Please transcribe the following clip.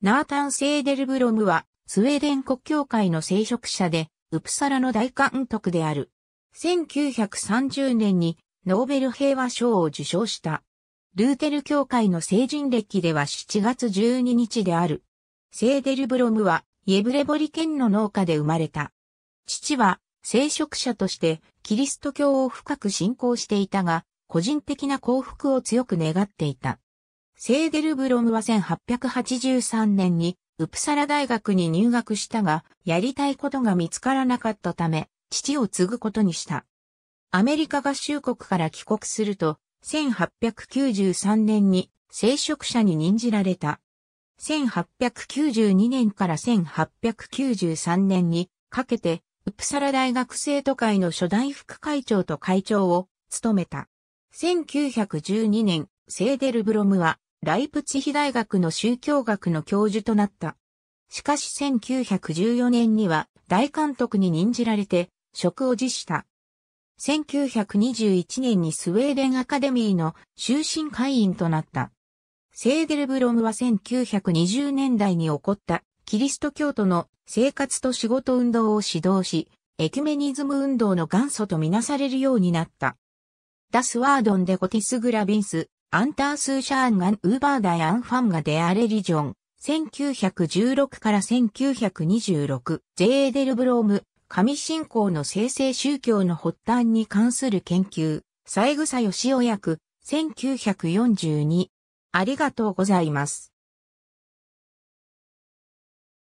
ナータン・セーデルブロムは、スウェーデン国教会の聖職者で、ウプサラの大監督である。1930年にノーベル平和賞を受賞した。ルーテル教会の成人歴では7月12日である。セーデルブロムは、イエブレボリ県の農家で生まれた。父は、聖職者として、キリスト教を深く信仰していたが、個人的な幸福を強く願っていた。セーデルブロムは1883年にウプサラ大学に入学したが、やりたいことが見つからなかったため、父を継ぐことにした。アメリカ合衆国から帰国すると、1893年に聖職者に任じられた。1892年から1893年にかけて、ウプサラ大学生徒会の初代副会長と会長を務めた。1912年、セーデルブロムはライプチヒ大学の宗教学の教授となった。しかし1914年には大監督に任じられて職を辞した。1921年にスウェーデンアカデミーの終身会員となった。セーデルブロムは1920年代に起こったキリスト教徒の生活と仕事運動を指導し、エキュメニズム運動の元祖とみなされるようになった。ダスワードンでゴティス・グラビンス、アンタース・シャーンガン・ウーバーダイ・アン・ファンガ・デ・アレ・リジョン、1916から1926、ェエデルブローム、神信仰の生成宗教の発端に関する研究、三枝義雄役、1942。ありがとうございます。